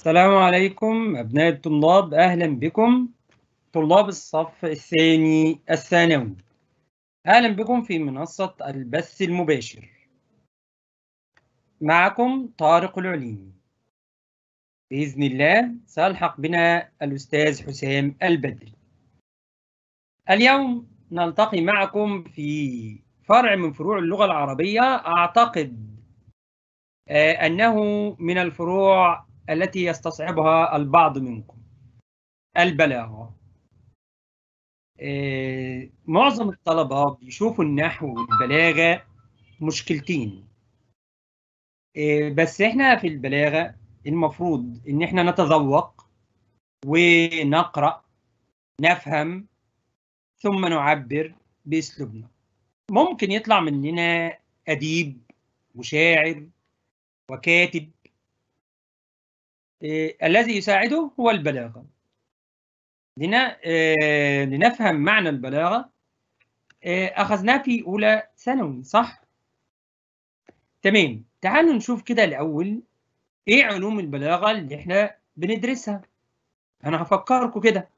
السلام عليكم أبناء الطلاب أهلا بكم طلاب الصف الثاني الثانوي أهلا بكم في منصة البث المباشر معكم طارق العليمي بإذن الله سألحق بنا الأستاذ حسام البدري اليوم نلتقي معكم في فرع من فروع اللغة العربية أعتقد آه، أنه من الفروع التي يستصعبها البعض منكم البلاغة إيه، معظم الطلبة بيشوفوا النحو والبلاغة مشكلتين إيه، بس احنا في البلاغة المفروض ان احنا نتذوق ونقرأ نفهم ثم نعبر باسلوبنا ممكن يطلع مننا اديب وشاعر وكاتب إيه، الذي يساعده هو البلاغة إيه، لنفهم معنى البلاغة إيه، أخذناه في أولى ثانوي صح؟ تمام تعالوا نشوف كده الأول إيه علوم البلاغة اللي إحنا بندرسها أنا هفكركم كده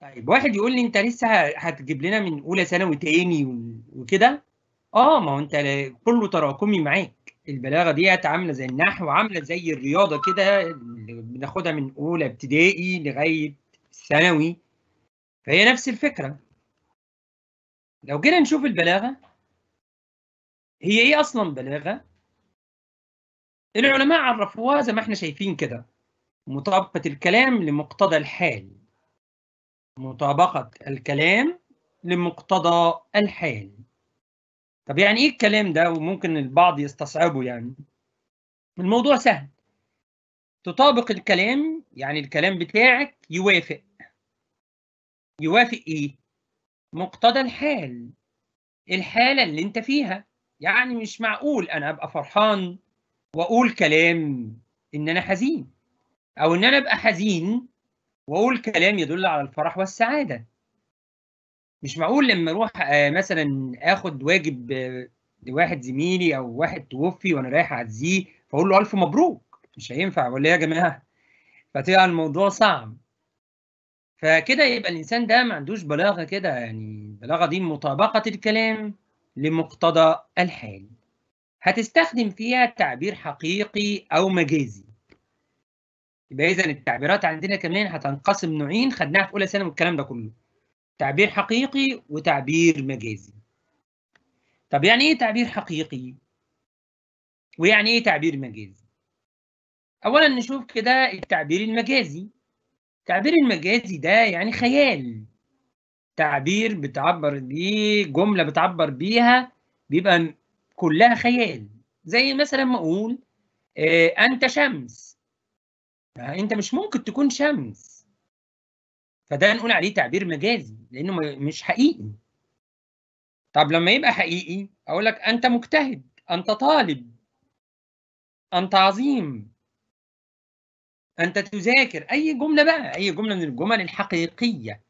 طيب واحد يقول لي انت لسه هتجيب لنا من اولى ثانوي تاني وكده اه ما هو انت كله تراكمي معاك البلاغه ديت عامله زي النحو عامله زي الرياضه كده اللي بناخدها من اولى ابتدائي لغايه ثانوي فهي نفس الفكره لو جينا نشوف البلاغه هي ايه اصلا بلاغه العلماء عرفوها زي ما احنا شايفين كده مطابقه الكلام لمقتضى الحال مطابقه الكلام لمقتضى الحال طب يعني ايه الكلام ده وممكن البعض يستصعبه يعني الموضوع سهل تطابق الكلام يعني الكلام بتاعك يوافق يوافق ايه مقتضى الحال الحالة اللي انت فيها يعني مش معقول انا ابقى فرحان واقول كلام ان انا حزين او ان انا ابقى حزين واقول كلام يدل على الفرح والسعادة مش معقول لما اروح آه، مثلا اخد واجب آه، لواحد زميلي او واحد توفي وانا رايح اعزيه فاقول له الف مبروك مش هينفع ولا يا جماعه فطلع الموضوع صعب فكده يبقى الانسان ده ما عندوش بلاغه كده يعني البلاغه دي مطابقه الكلام لمقتضى الحال هتستخدم فيها تعبير حقيقي او مجازي يبقى اذا التعبيرات عندنا كمان هتنقسم نوعين خدناها في اولى ثانوي والكلام ده كله تعبير حقيقي وتعبير مجازي طب يعني ايه تعبير حقيقي ويعني ايه تعبير مجازي اولا نشوف كده التعبير المجازي التعبير المجازي ده يعني خيال تعبير بتعبر بيه جملة بتعبر بيها بيبقى كلها خيال زي مثلا ما اقول آه، انت شمس يعني انت مش ممكن تكون شمس فده نقول عليه تعبير مجازي لانه مش حقيقي طب لما يبقى حقيقي اقول لك انت مجتهد انت طالب انت عظيم انت تذاكر اي جمله بقى اي جمله من الجمل الحقيقيه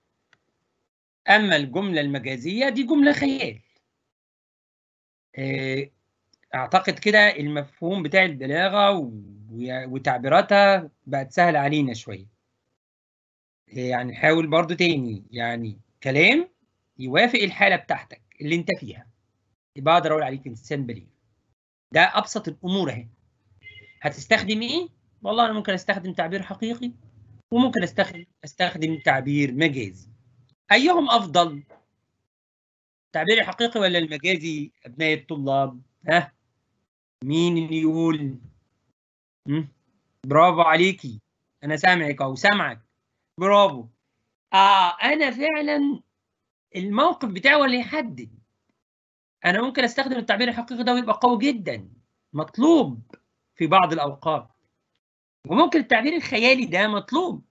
اما الجمله المجازيه دي جمله خيال آه، اعتقد كده المفهوم بتاع البلاغه وتعبيراتها بقت سهل علينا شويه يعني حاول برضو تاني يعني كلام يوافق الحاله بتاعتك اللي انت فيها يبقى اقدر اقول عليك انسان بليغ ده ابسط الامور اهي هتستخدم ايه والله انا ممكن استخدم تعبير حقيقي وممكن استخدم استخدم تعبير مجازي ايهم افضل التعبير الحقيقي ولا المجازي ابناء الطلاب ها مين اللي يقول برافو عليكي انا سامعك او سامعك برافو اه انا فعلا الموقف بتاعي هو اللي يحدد انا ممكن استخدم التعبير الحقيقي ده ويبقى قوي جدا مطلوب في بعض الاوقات وممكن التعبير الخيالي ده مطلوب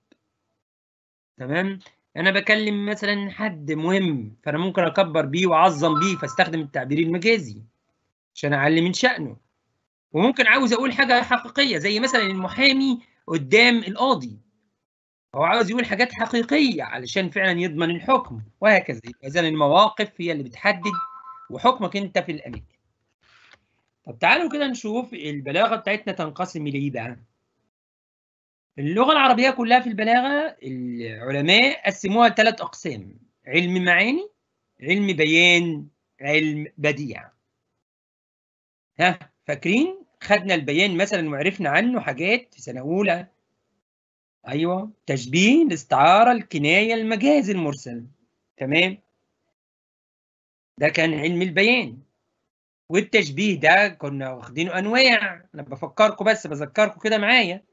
تمام انا بكلم مثلا حد مهم فانا ممكن اكبر بيه واعظم بيه فاستخدم التعبير المجازي عشان اعلي من شانه وممكن عاوز اقول حاجه حقيقيه زي مثلا المحامي قدام القاضي هو عاوز يقول حاجات حقيقية علشان فعلا يضمن الحكم وهكذا إذا المواقف هي اللي بتحدد وحكمك أنت في الأمر طب تعالوا كده نشوف البلاغة بتاعتنا تنقسم ليه بقى اللغة العربية كلها في البلاغة العلماء قسموها لثلاث أقسام علم معاني علم بيان علم بديع ها فاكرين خدنا البيان مثلا وعرفنا عنه حاجات في سنة أولى ايوه تشبيه الاستعاره الكنايه المجاز المرسل تمام ده كان علم البيان والتشبيه ده كنا واخدينه انواع انا بفكركم بس بذكركم كده معايا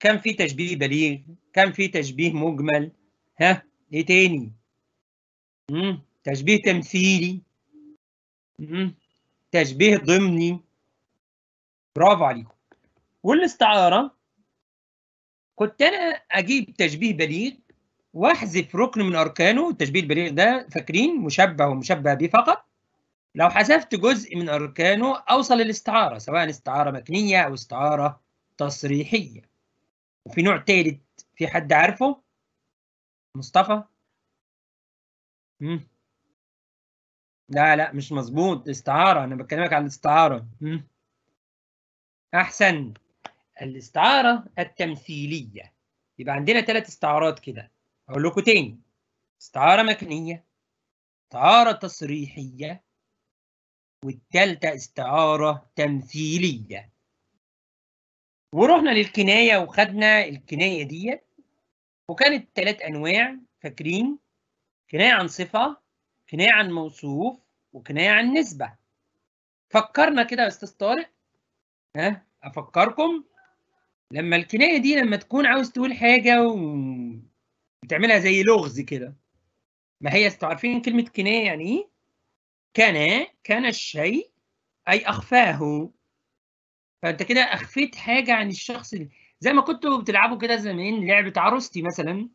كان في تشبيه بليغ كان في تشبيه مجمل ها ايه تاني مم. تشبيه تمثيلي مم. تشبيه ضمني برافو عليكم والاستعاره كنت انا اجيب تشبيه بليغ واحذف ركن من اركانه التشبيه البليغ ده فاكرين مشبه ومشبه به فقط لو حذفت جزء من اركانه اوصل للاستعاره سواء استعاره مكنيه او استعاره تصريحيه وفي نوع ثالث في حد عارفه مصطفى مم. لا لا مش مظبوط استعاره انا بكلمك عن الاستعاره مم. احسن الاستعارة التمثيلية يبقى عندنا ثلاث استعارات كده أقول لكم تاني استعارة مكنية استعارة تصريحية والتالتة استعارة تمثيلية ورحنا للكناية وخدنا الكناية ديت وكانت ثلاث أنواع فاكرين كناية عن صفة كناية عن موصوف وكناية عن نسبة فكرنا كده يا أستاذ طارق ها أفكركم لما الكنايه دي لما تكون عاوز تقول حاجه وتعملها زي لغز كده ما هي عارفين كلمه كنايه يعني ايه كان كان الشيء اي اخفاه فانت كده اخفيت حاجه عن الشخص زي ما كنتوا بتلعبوا كده زمان لعبه عروستي مثلا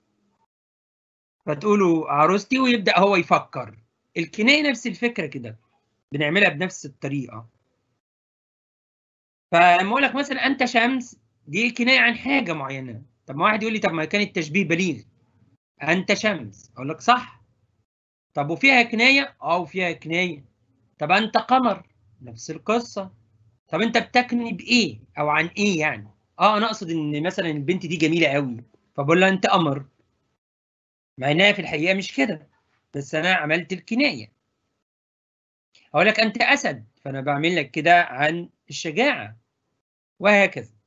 فتقولوا عروستي ويبدا هو يفكر الكنايه نفس الفكره كده بنعملها بنفس الطريقه فلما اقول لك مثلا انت شمس دي كنايه عن حاجه معينه طب ما واحد يقول لي طب ما كان التشبيه بليغ انت شمس اقول لك صح طب وفيها كنايه اه وفيها كنايه طب انت قمر نفس القصه طب انت بتكني بايه او عن ايه يعني اه انا اقصد ان مثلا البنت دي جميله قوي فبقول لها انت قمر مع انها في الحقيقه مش كده بس انا عملت الكنايه اقول لك انت اسد فانا بعمل لك كده عن الشجاعه وهكذا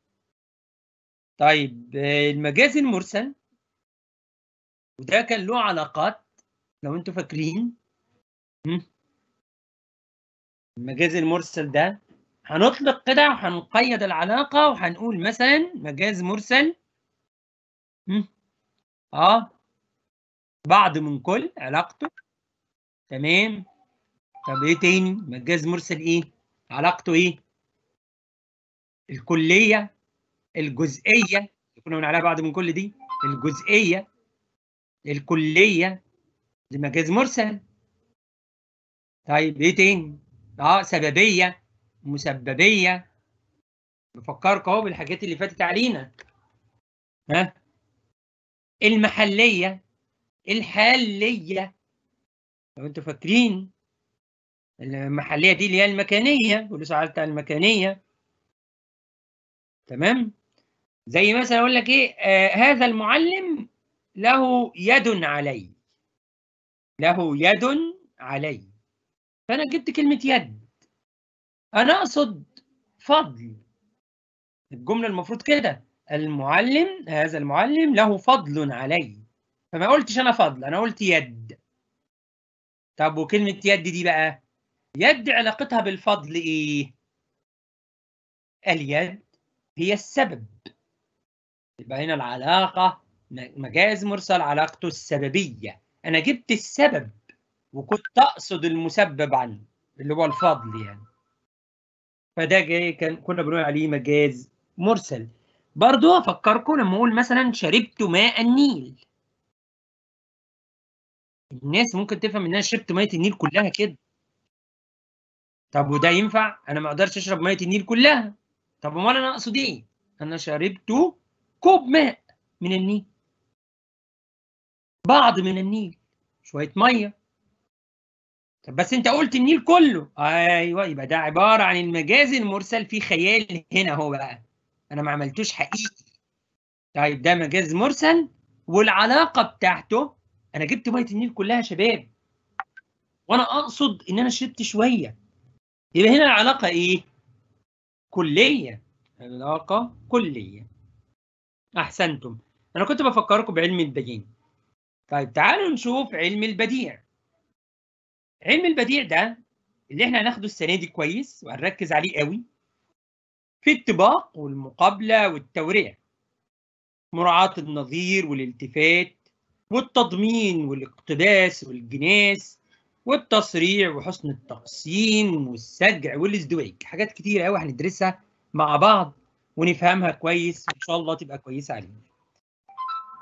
طيب المجاز المرسل وده كان له علاقات لو انتوا فاكرين المجاز المرسل ده هنطلق كده وهنقيد العلاقة وهنقول مثلا مجاز مرسل اه بعض من كل علاقته تمام طب ايه تاني مجاز مرسل ايه علاقته ايه الكلية الجزئيه اللي كنا بنقول عليها بعد من كل دي الجزئيه الكليه لمجاز مرسل طيب ايه تاني؟ اه سببيه مسببيه بفكرك اهو بالحاجات اللي فاتت علينا ها المحليه الحاليه لو انتوا فاكرين المحليه دي اللي هي المكانيه كل ساعه المكانيه تمام زي مثلا اقول لك ايه آه هذا المعلم له يد علي له يد علي فانا جبت كلمه يد انا اقصد فضل الجمله المفروض كده المعلم هذا المعلم له فضل علي فما قلتش انا فضل انا قلت يد طب وكلمه يد دي بقى يد علاقتها بالفضل ايه اليد هي السبب يبقى هنا العلاقة مجاز مرسل علاقته السببية أنا جبت السبب وكنت أقصد المسبب عنه اللي هو الفضل يعني فده جاي كان كنا بنقول عليه مجاز مرسل برضو أفكركم لما أقول مثلا شربت ماء النيل الناس ممكن تفهم ان انا شربت ميه النيل كلها كده طب وده ينفع انا ما اقدرش اشرب ميه النيل كلها طب امال انا اقصد ايه انا شربته كوب ماء من النيل بعض من النيل شويه ميه طب بس انت قلت النيل كله ايوه يبقى ده عباره عن المجاز المرسل في خيال هنا اهو بقى انا ما عملتوش حقيقي طيب ده مجاز مرسل والعلاقه بتاعته انا جبت ميه النيل كلها يا شباب وانا اقصد ان انا شربت شويه يبقى هنا العلاقه ايه كليه علاقه كليه أحسنتم أنا كنت بفكركم بعلم البديع طيب تعالوا نشوف علم البديع علم البديع ده اللي احنا هناخده السنة دي كويس وهنركز عليه قوي في الطباق والمقابلة والتورية مراعاة النظير والالتفات والتضمين والاقتباس والجناس والتصريع وحسن التقسيم والسجع والازدواج حاجات كتيره قوي هندرسها مع بعض ونفهمها كويس وان شاء الله تبقى كويسه علينا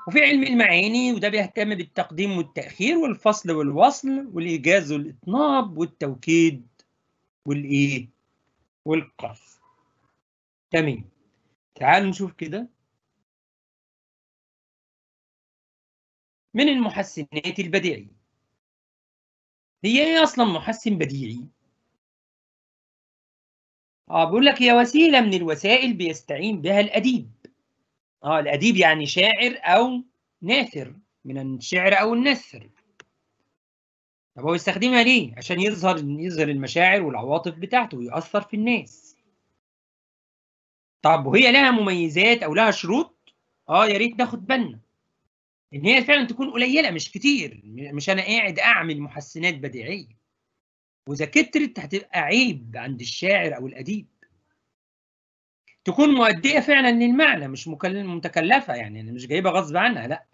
وفي علم المعاني وده بيهتم بالتقديم والتاخير والفصل والوصل والايجاز والاطناب والتوكيد والايه والقص تمام تعالوا نشوف كده من المحسنات البديعية هي ايه اصلا محسن بديعي اه بيقول لك هي وسيله من الوسائل بيستعين بها الاديب اه الاديب يعني شاعر او ناثر من الشعر او النثر طب هو يستخدمها ليه عشان يظهر يظهر المشاعر والعواطف بتاعته ويأثر في الناس طب وهي لها مميزات او لها شروط اه يا ريت ناخد بالنا ان هي فعلا تكون قليله مش كتير مش انا قاعد اعمل محسنات بديعيه واذا كترت هتبقى عيب عند الشاعر او الاديب تكون مؤديه فعلا للمعنى مش متكلفه يعني انا مش جايبها غصب عنها لا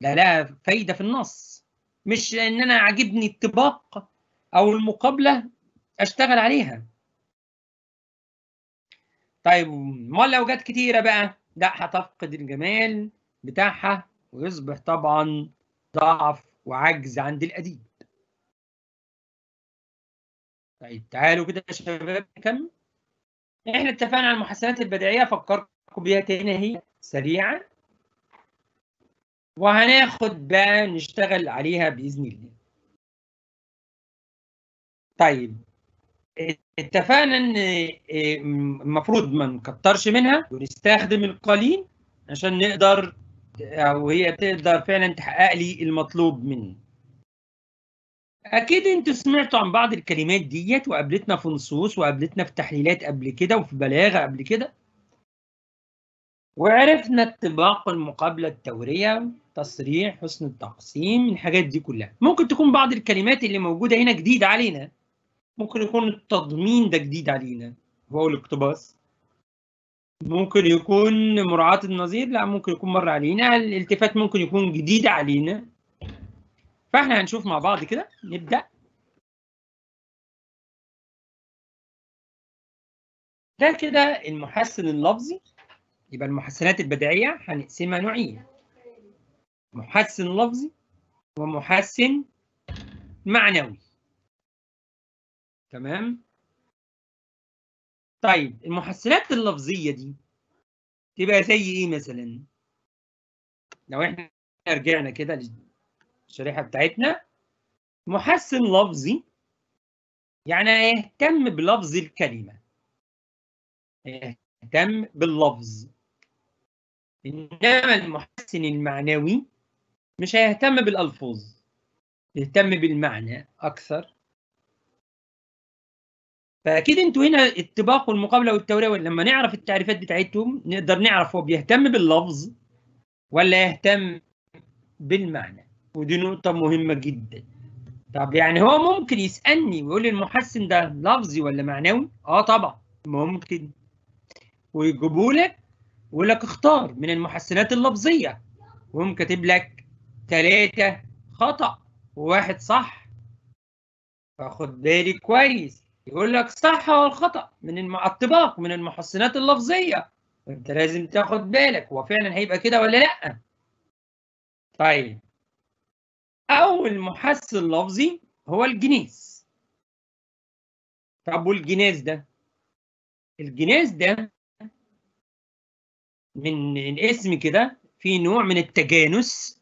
لا لا فايده في النص مش ان انا عاجبني الطباق او المقابله اشتغل عليها طيب ما لو جت كتيره بقى لا هتفقد الجمال بتاعها ويصبح طبعا ضعف وعجز عند الاديب طيب تعالوا كده يا شباب نكمل احنا اتفقنا على المحسنات البديعيه افكركم بيها تاني هي سريعا وهناخد بقى نشتغل عليها باذن الله طيب اتفقنا ان آه، المفروض ما نكترش منها ونستخدم القليل عشان نقدر آه، او هي تقدر فعلا تحقق لي المطلوب مني اكيد انتوا سمعتوا عن بعض الكلمات ديت وقابلتنا في نصوص وقابلتنا في تحليلات قبل كده وفي بلاغه قبل كده وعرفنا اتباق المقابله التوريه تصريح حسن التقسيم الحاجات دي كلها ممكن تكون بعض الكلمات اللي موجوده هنا جديده علينا ممكن يكون التضمين ده جديد علينا هو الاقتباس ممكن يكون مراعاة النظير لا ممكن يكون مر علينا الالتفات ممكن يكون جديد علينا فاحنا هنشوف مع بعض كده نبدا ده كده المحسن اللفظي يبقى المحسنات البدعية هنقسمها نوعين محسن لفظي ومحسن معنوي تمام طيب المحسنات اللفظيه دي تبقى زي ايه مثلا لو احنا رجعنا كده الشريحه بتاعتنا محسن لفظي يعني هيهتم بلفظ الكلمه يهتم باللفظ انما المحسن المعنوي مش هيهتم بالالفاظ يهتم بالمعنى اكثر فاكيد انتوا هنا الطباق والمقابله والتوريه لما نعرف التعريفات بتاعتهم نقدر نعرف هو بيهتم باللفظ ولا يهتم بالمعنى ودي نقطة مهمة جدا طب يعني هو ممكن يسألني ويقول لي المحسن ده لفظي ولا معنوي؟ اه طبعا ممكن ويجيبوا لك ويقول لك اختار من المحسنات اللفظية ويقوم كاتب لك ثلاثة خطأ وواحد صح فخد بالك كويس يقول لك صح ولا خطأ من الطباق من المحسنات اللفظية انت لازم تاخد بالك هو فعلا هيبقى كده ولا لأ طيب أول محسن لفظي هو الجنيس طب والجناس ده الجناس ده من الاسم كده في نوع من التجانس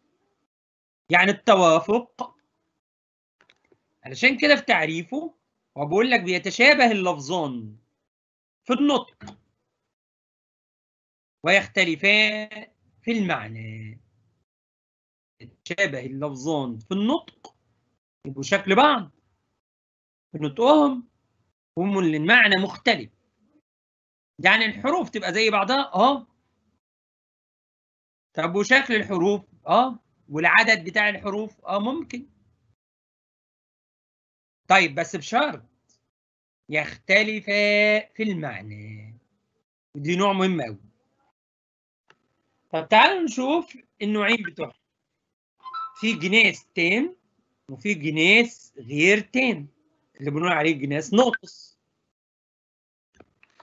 يعني التوافق علشان كده في تعريفه هو بيقول لك بيتشابه اللفظان في النطق ويختلفان في المعنى تتشابه اللفظان في النطق يبقوا شكل بعض في نطقهم هم المعنى مختلف يعني الحروف تبقى زي بعضها اه طب وشكل الحروف اه والعدد بتاع الحروف اه ممكن طيب بس بشرط يختلفا في المعنى ودي نوع مهم قوي طب تعالوا نشوف النوعين بتوعهم في جناس تام وفي جناس غير تام اللي بنقول عليه جناس ناقص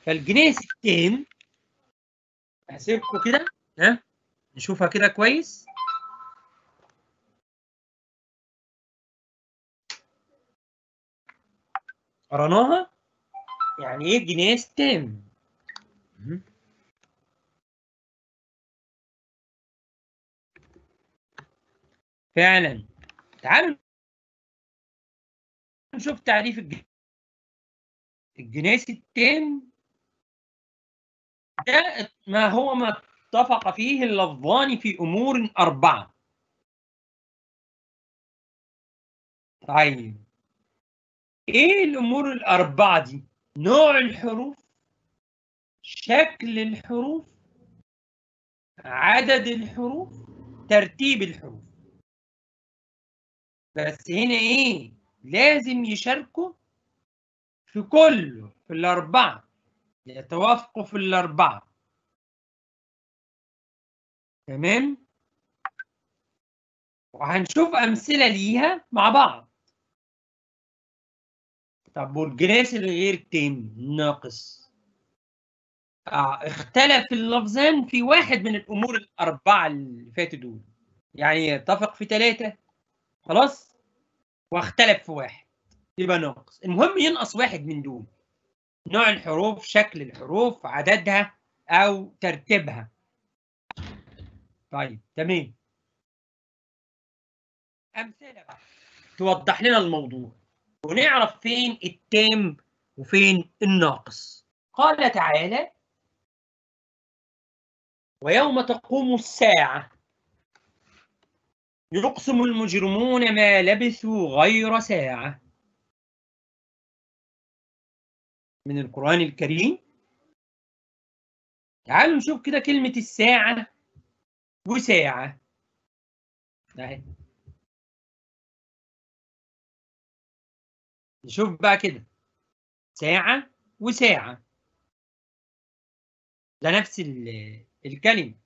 فالجناس التام هسيبكم كده ها نشوفها كده كويس قرناها يعني ايه جناس تام فعلا تعالوا نشوف تعريف الج... التام ده ما هو ما اتفق فيه اللفظان في امور اربعه طيب ايه الامور الاربعه دي نوع الحروف شكل الحروف عدد الحروف ترتيب الحروف بس هنا ايه لازم يشاركوا في كله في الاربعه يتوافقوا في الاربعه تمام وهنشوف امثله ليها مع بعض طب والجناس الغير تام ناقص آه اختلف اللفظان في واحد من الامور الاربعه اللي فاتوا دول يعني يتفق في ثلاثه خلاص واختلف في واحد يبقى ناقص المهم ينقص واحد من دول نوع الحروف شكل الحروف عددها او ترتيبها طيب تمام امثله بقى توضح لنا الموضوع ونعرف فين التام وفين الناقص قال تعالى ويوم تقوم الساعه يقسم المجرمون ما لبثوا غير ساعة من القرآن الكريم تعالوا نشوف كده كلمة الساعة وساعة ده. نشوف بقى كده ساعة وساعة ده نفس الكلمة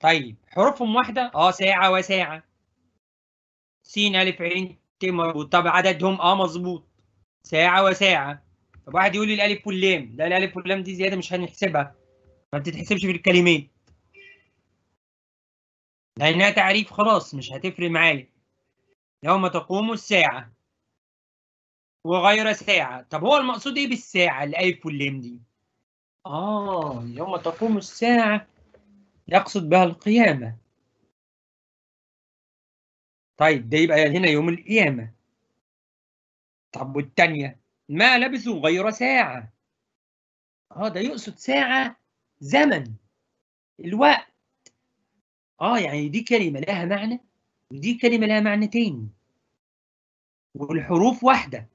طيب حروفهم واحدة؟ اه ساعة وساعة. س ألف عين ت مربوط، طب عددهم؟ اه مظبوط. ساعة وساعة. طب واحد يقول لي الألف واللام، لا الألف واللام دي زيادة مش هنحسبها. ما بتتحسبش في الكلمات. لأنها تعريف خلاص مش هتفرق معايا. يوم تقوم الساعة. وغير ساعة، طب هو المقصود إيه بالساعة الألف واللام دي؟ آه يوم تقوم الساعة يقصد بها القيامة طيب ده يبقى هنا يوم القيامة طب والتانية ما لبثوا غير ساعة اه ده يقصد ساعة زمن الوقت اه يعني دي كلمة لها معنى ودي كلمة لها معنى تاني والحروف واحدة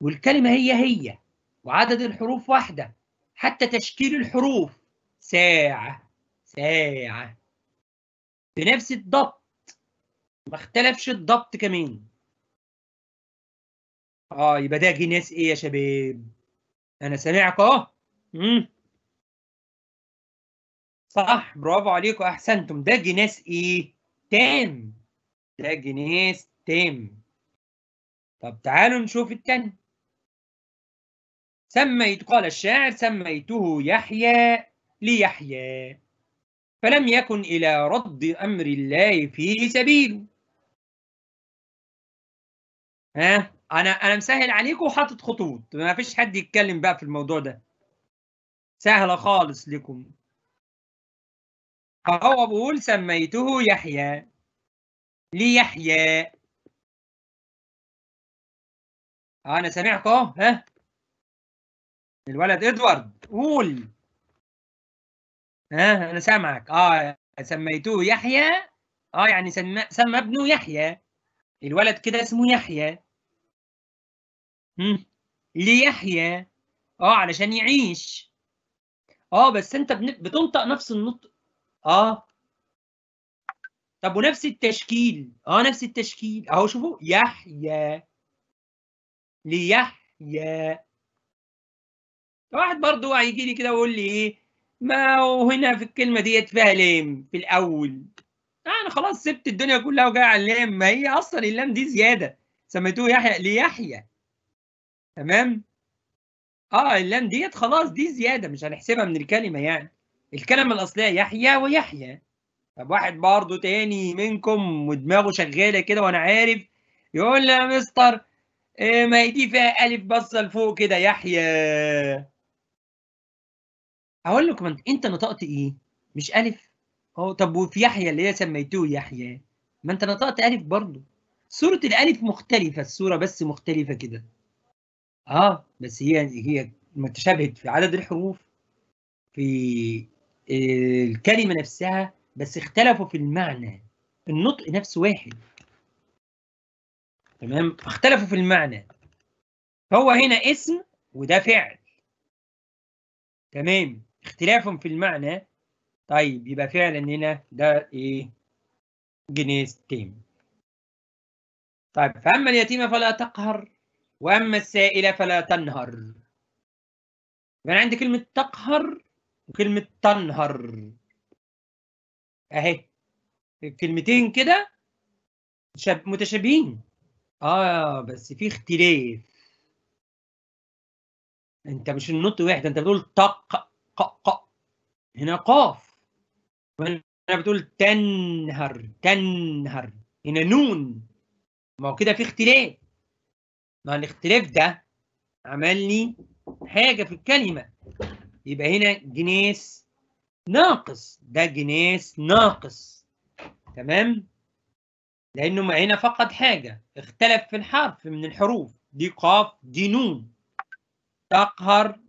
والكلمة هي هي وعدد الحروف واحدة حتى تشكيل الحروف ساعة ساعة بنفس الضبط ما اختلفش الضبط كمان اه يبقى ده جناس ايه يا شباب انا سامعك اهو صح برافو عليكم احسنتم ده جناس ايه تام ده جناس تام طب تعالوا نشوف التاني سميت قال الشاعر سميته يحيى ليحيى فلم يكن إلى رد أمر الله فيه سبيل ها أنا أنا مسهل عليكم وحاطط خطوط ما فيش حد يتكلم بقى في الموضوع ده سهلة خالص لكم فهو بقول سميته يحيى ليحيى أنا سامعك أهو ها الولد إدوارد قول ها انا سامعك اه سميتوه يحيى اه يعني سمى سمى ابنه يحيى الولد كده اسمه يحيى امم ليحيى اه علشان يعيش اه بس انت بتنطق نفس النطق اه طب ونفس التشكيل اه نفس التشكيل اهو شوفوا يحيى ليحيى واحد برضو هيجي لي كده ويقول لي ايه ما وهنا في الكلمه ديت فيها لام في الاول انا خلاص سبت الدنيا كلها وجاي على اللام ما هي اصلا اللام دي زياده سميتوه يحيى ليحيى تمام اه اللام ديت خلاص دي زياده مش هنحسبها من الكلمه يعني الكلمه الاصليه يحيى ويحيى طب واحد برضه تاني منكم ودماغه شغاله كده وانا عارف يقول لي يا مستر إيه ما هي دي فيها الف بصه لفوق كده يحيى هقول لكم انت نطقت ايه؟ مش الف؟ اه طب وفي يحيى اللي هي سميته يحيى ما انت نطقت الف برضه سورة الالف مختلفة الصورة بس مختلفة كده اه بس هي هي متشابهة في عدد الحروف في آه، الكلمة نفسها بس اختلفوا في المعنى النطق نفسه واحد تمام اختلفوا في المعنى فهو هنا اسم وده فعل تمام اختلافهم في المعنى طيب يبقى فعلا هنا ده ايه جنس تيم طيب فأما اليتيمة فلا تقهر وأما السائلة فلا تنهر يبقى عندي كلمة تقهر وكلمة تنهر أهي الكلمتين كده متشابهين اه بس في اختلاف انت مش النط واحد انت بتقول تق ق ق هنا قاف وهنا بتقول تنهر تنهر هنا نون ما هو كده في اختلاف ما الاختلاف ده عمل لي حاجة في الكلمة يبقى هنا جناس ناقص ده جناس ناقص تمام لأنه معنا فقط حاجة اختلف في الحرف من الحروف دي قاف دي نون تقهر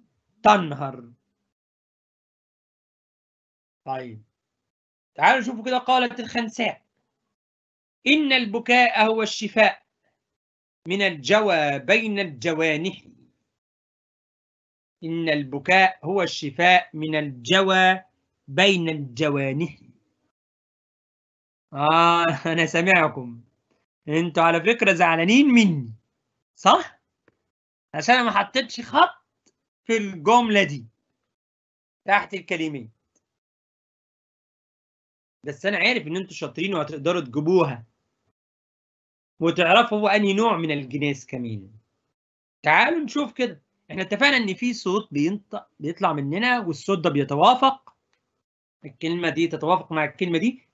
تنهر طيب تعالوا نشوفوا كده قالت الخنساء إن البكاء هو الشفاء من الجوى بين الجوانح إن البكاء هو الشفاء من الجوى بين الجوانح آه أنا سامعكم أنتوا على فكرة زعلانين مني صح؟ عشان أنا ما حطيتش خط في الجملة دي تحت الكلمين بس انا عارف ان انتوا شاطرين وهتقدروا تجيبوها وتعرفوا هو انهي نوع من الجناس كمين تعالوا نشوف كده احنا اتفقنا ان في صوت بينطق بيطلع مننا والصوت ده بيتوافق الكلمه دي تتوافق مع الكلمه دي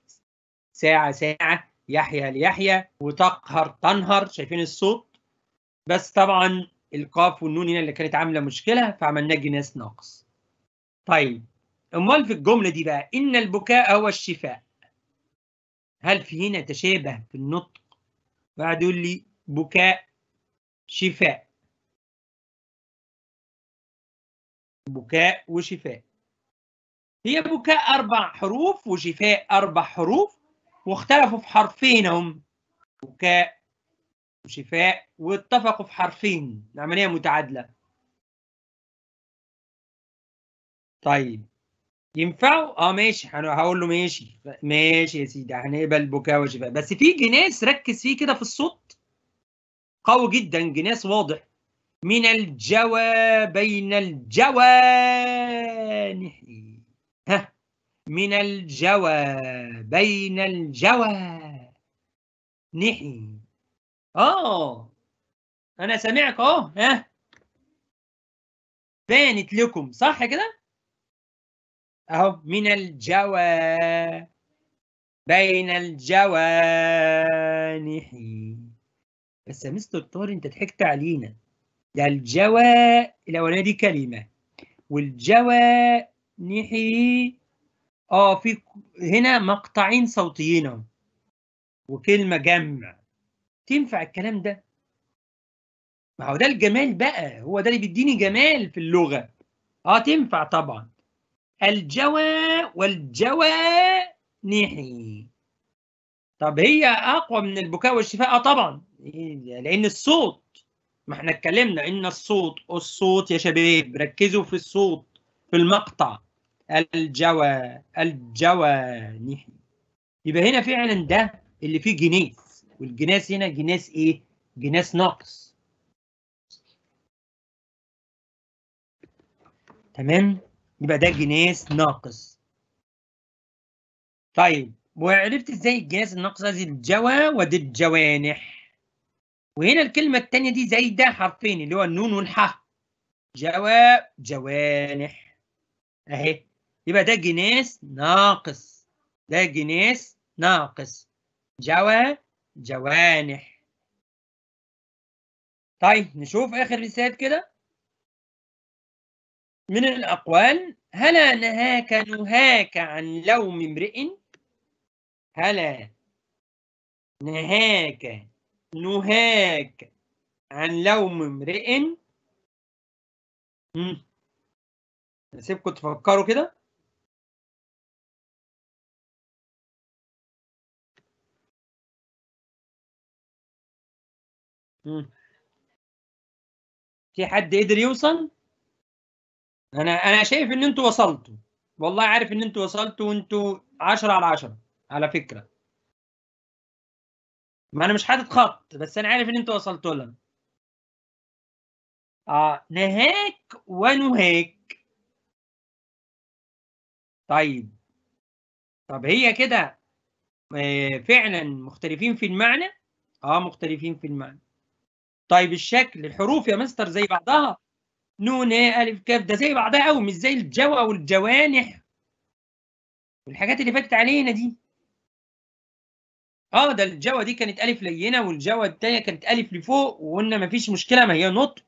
ساعه ساعه يحيى ليحيى وتقهر تنهر شايفين الصوت بس طبعا القاف والنون هنا اللي كانت عامله مشكله فعملناه جناس ناقص طيب امال في الجمله دي بقى ان البكاء هو الشفاء هل في هنا تشابه في النطق بعد يقول لي بكاء شفاء بكاء وشفاء هي بكاء اربع حروف وشفاء اربع حروف واختلفوا في حرفين هم بكاء وشفاء واتفقوا في حرفين العمليه متعادله طيب ينفعوا اه ماشي هقول له ماشي ماشي يا سيدي هنقبل بكاء وشفاء بس في جناس ركز فيه كده في الصوت قوي جدا جناس واضح من الجوى بين الجوانح ها من الجوى بين الجوى نحي اه انا سامعك اه ها بانت لكم صح كده أهو من الجوى بين الجوانح بس يا مستر طارق أنت ضحكت علينا ده الجوى الأولانية دي كلمة والجوانح اه في هنا مقطعين صوتيين اهو وكلمه جمع تنفع الكلام ده ما هو ده الجمال بقى هو ده اللي بيديني جمال في اللغه اه تنفع طبعا الجوى والجوانحي طب هي اقوى من البكاء والشفاء آه طبعا لان الصوت ما احنا اتكلمنا ان الصوت الصوت يا شباب ركزوا في الصوت في المقطع الجوى الجوانحي يبقى هنا فعلا ده اللي فيه جناس والجناس هنا جناس ايه جناس ناقص تمام يبقى ده جنيس ناقص طيب وعرفت ازاي الجنيس الناقص دي الجوا ودي الجوانح وهنا الكلمة التانية دي زي ده حرفين اللي هو النون والحاء جوا جوانح اهي يبقى ده جنيس ناقص ده جنيس ناقص جوا جوانح طيب نشوف اخر رسالة كده من الأقوال هلا نهاك نهاك عن لوم امرئ هلا نهاك نهاك عن لوم امرئ نسيبكم تفكروا كده في حد قدر يوصل انا انا شايف ان انتوا وصلتوا والله عارف ان انتوا وصلتوا وانتوا 10 على 10 على فكره ما انا مش حاطط خط بس انا عارف ان انتوا وصلتوا لنا آه نهيك ونهيك طيب طب هي كده آه، فعلا مختلفين في المعنى اه مختلفين في المعنى طيب الشكل الحروف يا مستر زي بعضها نون ايه الف كاف ده زي بعضها قوي مش زي او والجوانح والحاجات اللي فاتت علينا دي اه ده الجوا دي كانت الف لينه والجوا التانيه كانت الف لفوق وقلنا مفيش مشكله ما هي نطق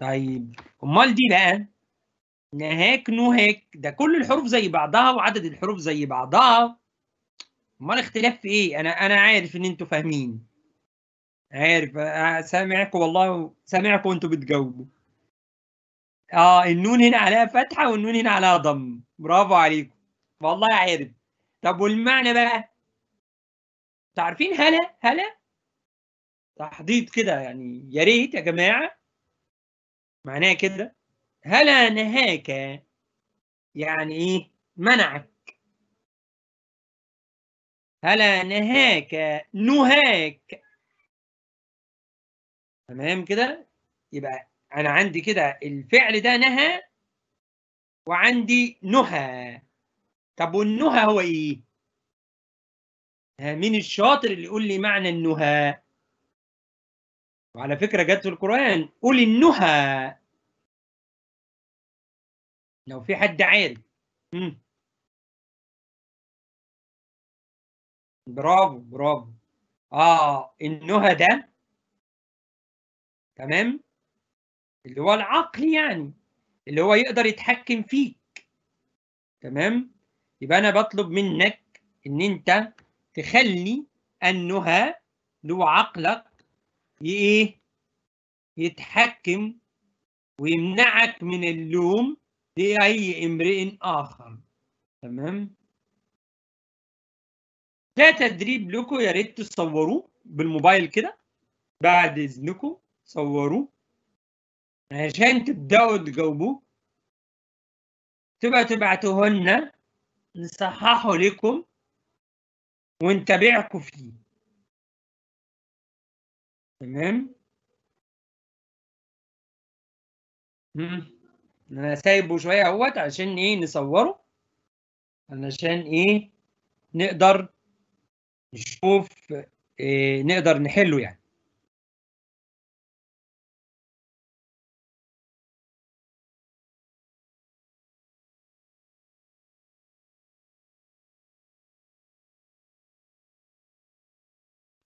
طيب امال دي بقى نهاك نهاك ده كل الحروف زي بعضها وعدد الحروف زي بعضها امال اختلاف في ايه انا انا عارف ان انتوا فاهمين عارف آه، سامعك والله سامعك وانتوا بتجاوبوا اه النون هنا عليها فتحه والنون هنا عليها ضم برافو عليكم والله عارف طب والمعنى بقى تعرفين هلا هلا تحضيض كده يعني يا ريت يا جماعه معناه كده هلا نهاك يعني ايه منعك هلا نهاك نهاك تمام كده يبقى انا عندي كده الفعل ده نهى وعندي نهى طب والنهى هو ايه مين الشاطر اللي يقول لي معنى النهى وعلى فكره جت في القران قول النهى لو في حد عارف برافو برافو اه النهى ده تمام اللي هو العقل يعني اللي هو يقدر يتحكم فيك تمام يبقى انا بطلب منك ان انت تخلي انها لو عقلك ايه يتحكم ويمنعك من اللوم لاي امرئ اخر تمام ده تدريب لكم يا ريت تصوروه بالموبايل كده بعد اذنكم تصوروه عشان تبدأوا تجاوبوا تبقى لنا نصححه لكم ونتابعكم فيه تمام انا سايبه شويه اهوت عشان ايه نصوره علشان ايه نقدر نشوف إيه نقدر نحله يعني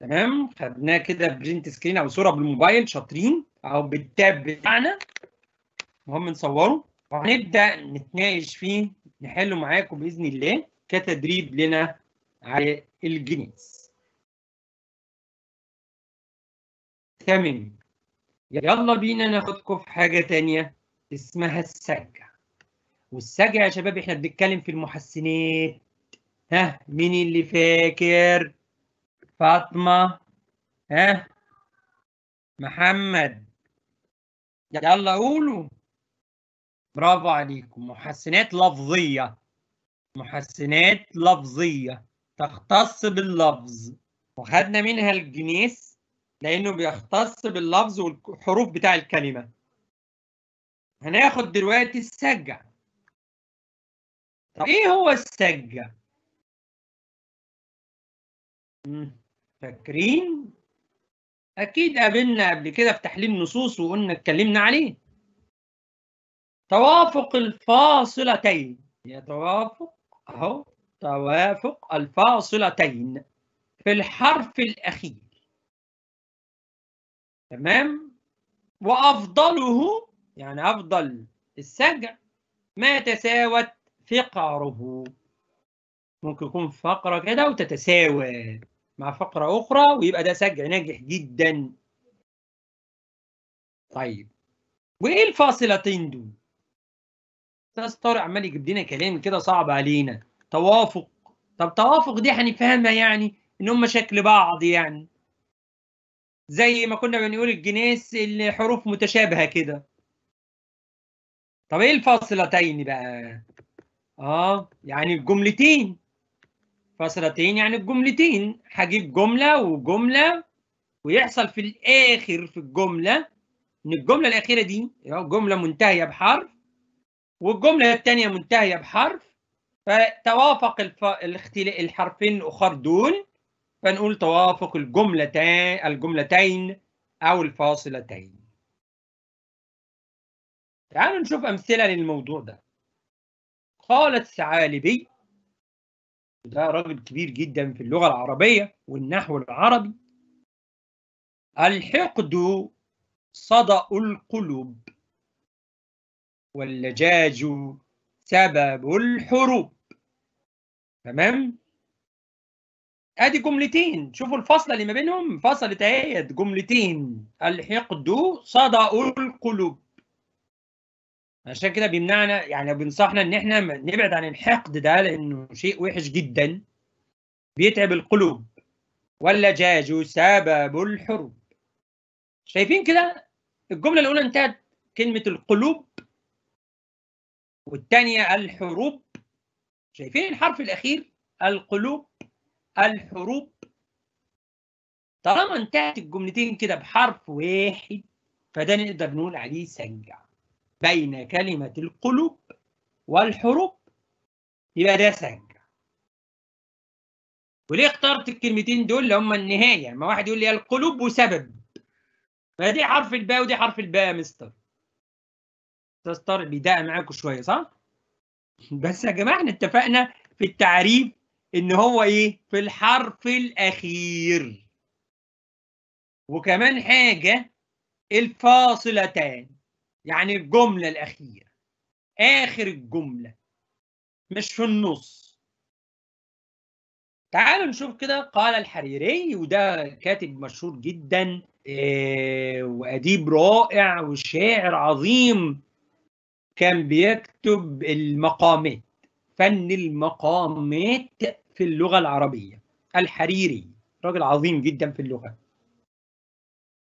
تمام خدناه كده برنت سكرين او صوره بالموبايل شاطرين او بالتاب بتاعنا المهم نصوره وهنبدا نتناقش فيه نحله معاكم باذن الله كتدريب لنا على الجينيس تمام يلا بينا ناخدكم في حاجه ثانيه اسمها السجع والسجع يا شباب احنا بنتكلم في المحسنات ها مين اللي فاكر فاطمة ها محمد يلا قولوا برافو عليكم محسنات لفظية محسنات لفظية تختص باللفظ وخدنا منها الجنيس لأنه بيختص باللفظ والحروف بتاع الكلمة هناخد دلوقتي السجع طب ايه هو السجع؟ مم. فاكرين اكيد قابلنا قبل كده في تحليل نصوص وقلنا اتكلمنا عليه توافق الفاصلتين يتوافق اهو توافق الفاصلتين في الحرف الاخير تمام وافضله يعني افضل السجع ما تساوت فقره ممكن يكون فقره كده وتتساوى مع فقرة أخرى ويبقى ده سجع ناجح جدا طيب وإيه الفاصلتين دول؟ أستاذ طارق عمال يجيب لنا كلام كده صعب علينا توافق طب توافق دي هنفهمها يعني, يعني إن هم شكل بعض يعني زي ما كنا بنقول الجناس اللي حروف متشابهة كده طب ايه الفاصلتين بقى؟ اه يعني الجملتين فاصلتين يعني الجملتين هجيب جملة وجملة ويحصل في الآخر في الجملة إن الجملة الأخيرة دي جملة منتهية بحرف والجملة الثانية منتهية بحرف فتوافق الف... الاختلاف الحرفين الآخر دول فنقول توافق الجملتين الجملتين أو الفاصلتين. تعالوا نشوف أمثلة للموضوع ده. قالت ثعالبي وده راجل كبير جدا في اللغة العربية والنحو العربي الحقد صدأ القلوب واللجاج سبب الحروب تمام ادي جملتين شوفوا الفاصله اللي ما بينهم فصلت اهيت جملتين الحقد صدأ القلوب عشان كده بيمنعنا يعني بينصحنا ان احنا نبعد عن الحقد ده لانه شيء وحش جدا بيتعب القلوب واللجاج سبب الحرب شايفين كده الجمله الاولى انتهت كلمه القلوب والثانيه الحروب شايفين الحرف الاخير القلوب الحروب طالما انتهت الجملتين كده بحرف واحد فده نقدر نقول عليه سجع بين كلمة القلوب والحروب يبقى ده سنجة. وليه اخترت الكلمتين دول اللي هم النهاية ما واحد يقول لي القلوب وسبب فدي حرف الباء ودي حرف الباء يا مستر مستر بيدق معاكم شوية صح؟ بس يا جماعة احنا اتفقنا في التعريف ان هو ايه؟ في الحرف الأخير وكمان حاجة الفاصلتان يعني الجملة الأخيرة آخر الجملة مش في النص تعالوا نشوف كده قال الحريري وده كاتب مشهور جدا آه، وأديب رائع وشاعر عظيم كان بيكتب المقامات فن المقامات في اللغة العربية الحريري راجل عظيم جدا في اللغة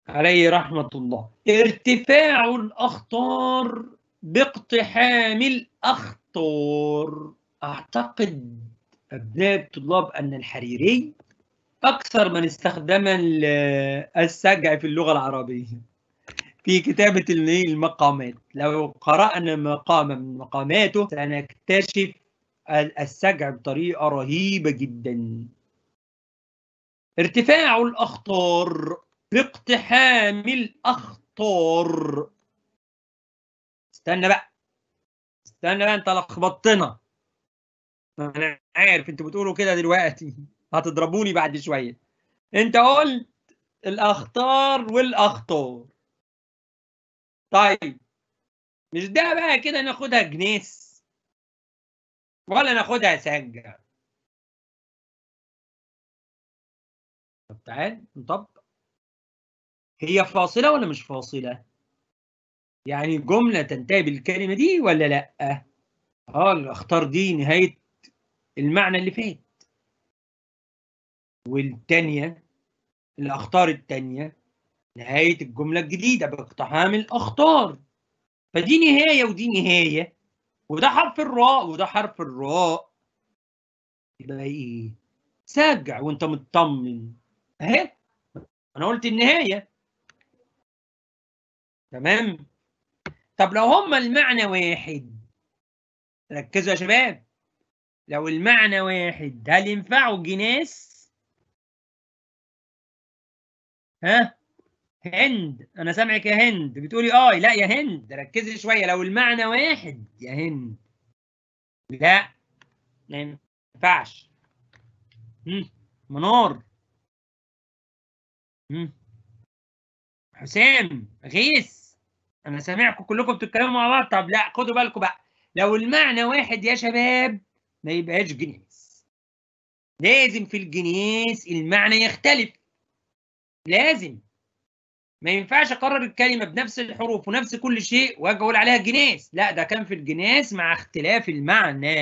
عليه رحمة الله ارتفاع الأخطار باقتحام الأخطار أعتقد أبناء الطلاب أن الحريري أكثر من استخدم السجع في اللغة العربية في كتابة المقامات لو قرأنا مقام من مقاماته سنكتشف السجع بطريقة رهيبة جدا ارتفاع الأخطار باقتحام الاخطار استنى بقى استنى بقى انت لخبطتنا انا عارف انتوا بتقولوا كده دلوقتي هتضربوني بعد شويه انت قلت الاخطار والاخطار طيب مش ده بقى كده ناخدها جنيس ولا ناخدها سجع طب تعال نطبق هي فاصلة ولا مش فاصلة؟ يعني جملة تنتهي بالكلمة دي ولا لأ؟ اه اختار دي نهاية المعنى اللي فات والتانية الأخطار التانية نهاية الجملة الجديدة باقتحام الأخطار فدي نهاية ودي نهاية وده حرف الراء وده حرف الراء يبقى ايه؟ سجع وانت مطمن اهي انا قلت النهاية تمام طب لو هما المعنى واحد ركزوا يا شباب لو المعنى واحد هل ينفعوا الجناس ها هند انا سامعك يا هند بتقولي اه لا يا هند ركزي شويه لو المعنى واحد يا هند لا ما ينفعش منار مم. حسام غيث انا سامعكم كلكم بتتكلموا مع بعض طب لا خدوا بالكم بقى لو المعنى واحد يا شباب ما يبقاش جناس لازم في الجناس المعنى يختلف لازم ما ينفعش اكرر الكلمه بنفس الحروف ونفس كل شيء واجي اقول عليها جناس لا ده كان في الجناس مع اختلاف المعنى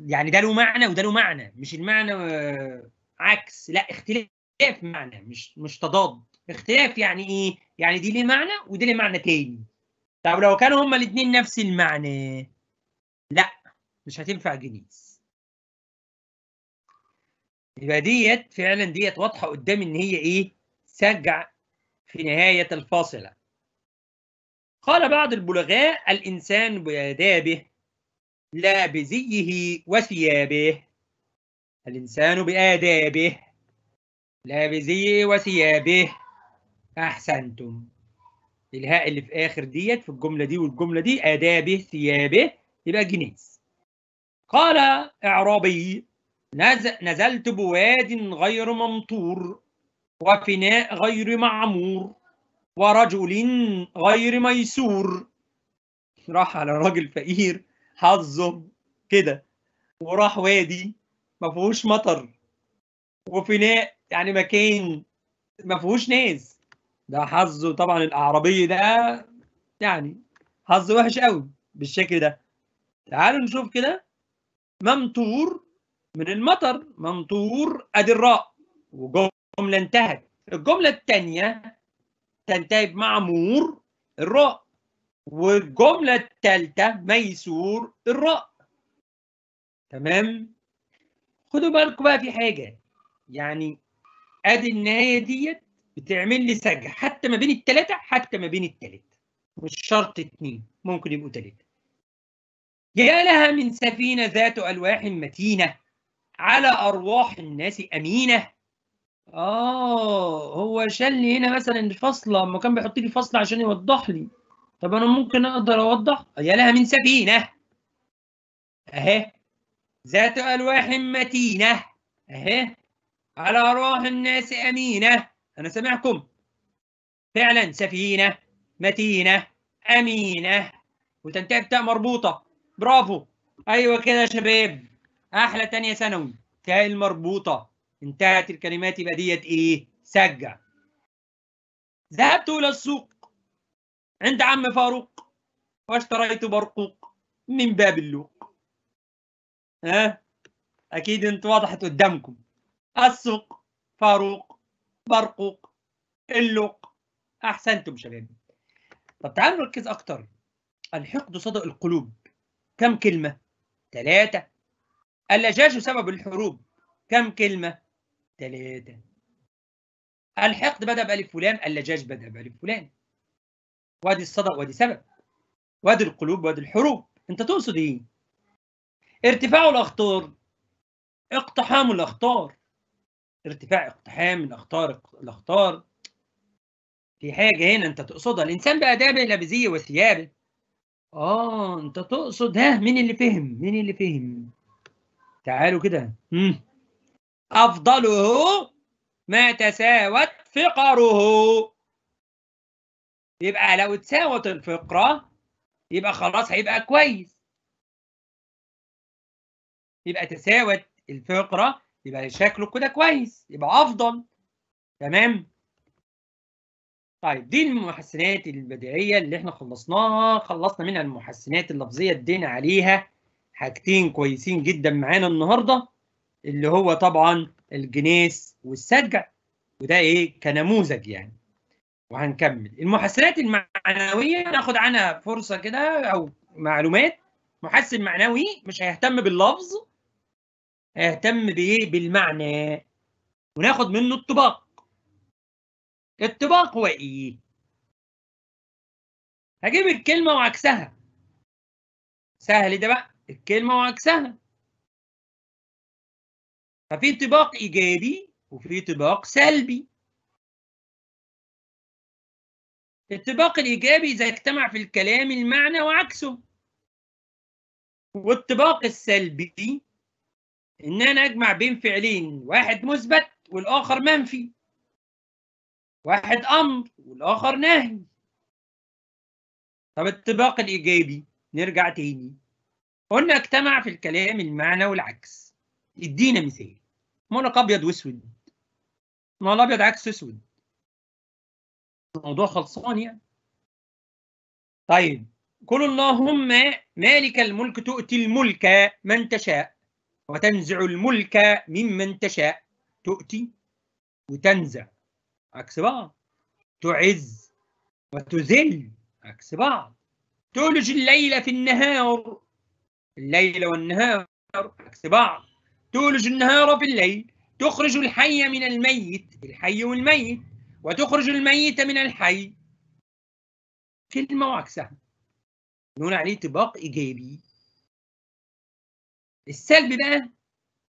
يعني ده له معنى وده له معنى مش المعنى آه، عكس لا اختلاف اختلاف معنى مش مش تضاد اختلاف يعني ايه يعني دي ليه معنى ودي ليه معنى تاني طب لو كانوا هما الاثنين نفس المعنى لا مش هتنفع جنيس يبقى ديت فعلا ديت واضحه قدامي ان هي ايه سجع في نهايه الفاصله قال بعض البلغاء الانسان بادابه لا بزيه وثيابه الانسان بادابه لابسيه وثيابه احسنتم الهاء اللي في اخر ديت في الجمله دي والجمله دي ادابه ثيابه يبقى جنس قال اعرابي نزلت بواد غير ممطور وفناء غير معمور ورجل غير ميسور راح على راجل فقير حظه كده وراح وادي ما فيهوش مطر وفناء يعني مكان ما فيهوش ناس ده حظه طبعا الاعرابي ده يعني حظه وحش قوي بالشكل ده تعالوا نشوف كده ممطور من المطر ممطور ادي الراء وجمله انتهت الجمله الثانيه تنتهي بمعمور الراء والجمله الثالثه ميسور الراء تمام خدوا بالكم بقى في حاجه يعني ادي النهايه ديت بتعمل لي سجع حتى ما بين الثلاثه حتى ما بين الثلاثه مش شرط اتنين ممكن يبقوا ثلاثه يا لها من سفينه ذات الواح متينه على ارواح الناس امينه اه هو شال لي هنا مثلا فاصله ما كان بيحط لي فاصله عشان يوضح لي طب انا ممكن اقدر اوضح يا لها من سفينه اهي ذات الواح متينه اهي على أرواح الناس أمينة أنا سامعكم فعلا سفينة متينة أمينة وتنتهي بتاء مربوطة برافو أيوة كده يا شباب أحلى تانية ثانوي تاء المربوطة انتهت الكلمات يبقى ديت إيه؟ سجع ذهبت إلى السوق عند عم فاروق واشتريت برقوق من باب اللوق ها أكيد أنت وضحت قدامكم السق فاروق برقوق اللق احسنتم شباب طب تعالوا نركز اكتر الحقد صدق القلوب كم كلمه ثلاثه اللجاج سبب الحروب كم كلمه ثلاثه الحقد بدا بالف فلان اللجاج بدا بالف فلان وادي الصدق وادي سبب وادي القلوب وادي الحروب انت تقصد ايه ارتفاع الاخطار اقتحام الاخطار ارتفاع اقتحام من اخطار الاخطار في حاجه هنا انت تقصدها الانسان بادابه لابزيه وثيابه اه انت تقصد ها مين اللي فهم مين اللي فهم تعالوا كده افضله ما تساوت فقره يبقى لو تساوت الفقرة يبقى خلاص هيبقى كويس يبقى تساوت الفقرة يبقى شكله كده كويس يبقى افضل تمام طيب دي المحسنات البديهيه اللي احنا خلصناها خلصنا منها المحسنات اللفظيه ادينا عليها حاجتين كويسين جدا معانا النهارده اللي هو طبعا الجنيس والسجع وده ايه كنموذج يعني وهنكمل المحسنات المعنويه ناخد عنها فرصه كده او معلومات محسن معنوي مش هيهتم باللفظ اهتم بايه بالمعنى وناخد منه الطباق الطباق هو ايه هجيب الكلمه وعكسها سهل ده بقى الكلمه وعكسها ففي طباق ايجابي وفي طباق سلبي الطباق الايجابي اذا اجتمع في الكلام المعنى وعكسه والطباق السلبي ان انا اجمع بين فعلين واحد مثبت والاخر منفي واحد امر والاخر نهي طب الطباق الايجابي نرجع تاني قلنا اجتمع في الكلام المعنى والعكس ادينا مثال منى ابيض واسود ما هو الابيض عكس اسود الموضوع خلصان يعني طيب قل اللهم مالك الملك تؤتي الملك من تشاء وتنزع الملك ممن تشاء تؤتي وتنزع عكس بعض تعز وتذل عكس بعض تولج الليل في النهار الليل والنهار عكس بعض تولج النهار في الليل تخرج الحي من الميت الحي والميت وتخرج الميت من الحي كلمة وعكسها نقول عليه طباق إيجابي السلب بقى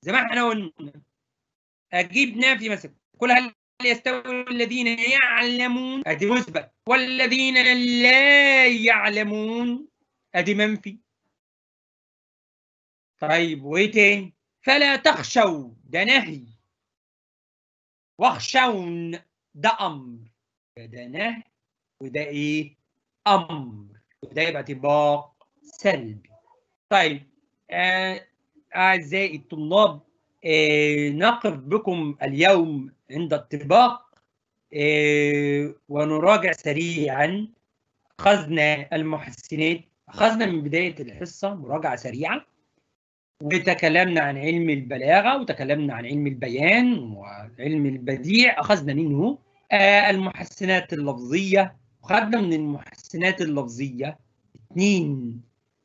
زي ما احنا قلنا اجيب نافي مثلا كل هل يستوي الذين يعلمون ادي مثبت والذين لا يعلمون ادي منفي طيب وايه تاني فلا تخشوا ده نهي واخشون ده امر ده نهي وده ايه امر وده يبقى طباق سلبي طيب آه أعزائي الطلاب آه، نقف بكم اليوم عند الطباق آه، ونراجع سريعا أخذنا المحسنات أخذنا من بداية الحصة مراجعة سريعة وتكلمنا عن علم البلاغة وتكلمنا عن علم البيان وعلم البديع أخذنا منه آه، المحسنات اللفظية أخذنا من المحسنات اللفظية اثنين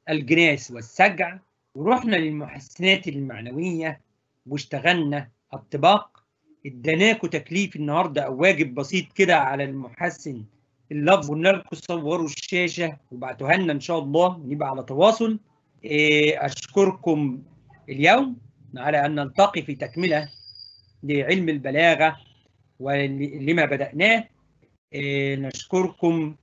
الجناس والسجع ورحنا للمحسنات المعنوية واشتغلنا الطباق اديناكوا تكليف النهارده او واجب بسيط كده على المحسن اللفظ قلنا لكم صوروا الشاشه وبعتوها لنا ان شاء الله نبقى على تواصل إيه، اشكركم اليوم على ان نلتقي في تكمله لعلم البلاغه ولما بداناه إيه، نشكركم